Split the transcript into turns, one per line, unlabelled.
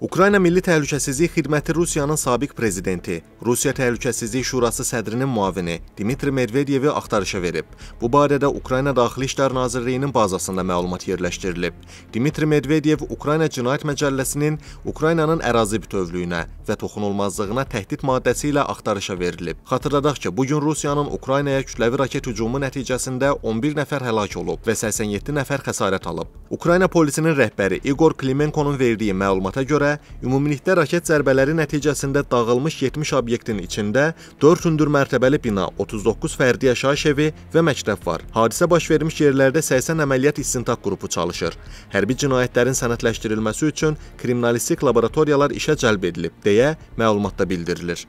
Ukrayna Milli Təhlükəsizlik Xidməti Rusiyanın sabiq prezidenti, Rusiya Təhlükəsizlik Şurası sədrinin muavini Dmitri Medvedevi axtarışa verib. Bu barədə Ukrayna Daxili İşlər Nazirliyinin bazasında məlumat yerləşdirilib. Dmitri Medvedev Ukrayna Cinayət Məcəlləsinin Ukraynanın ərazi bütövlüyünə və toxunulmazlığına təhdid maddəsi ilə axtarışa verilib. Xatırladaq ki, bu gün Rusiyanın Ukraynaya kütləvi raket hücumu nəticəsində 11 nəfər həlak olub və 87 nəfər xəsarət alıb. Ukrayna polisinin rəhbəri Igor Klimenkonun verdiyi məlumata görə, ümumilikdə raket zərbələri nəticəsində dağılmış 70 obyektin içində 4 hündür mərtəbəli bina, 39 fərdi yaşayış evi və məktəb var. Hadisə baş vermiş yerlərdə 80 əməliyyat istintaq qrupu çalışır. Hərbi cinayətlərin sənədləşdirilməsi üçün kriminalistik laboratoriyalar işə cəlb edilib, deyə məlumatda bildirilir.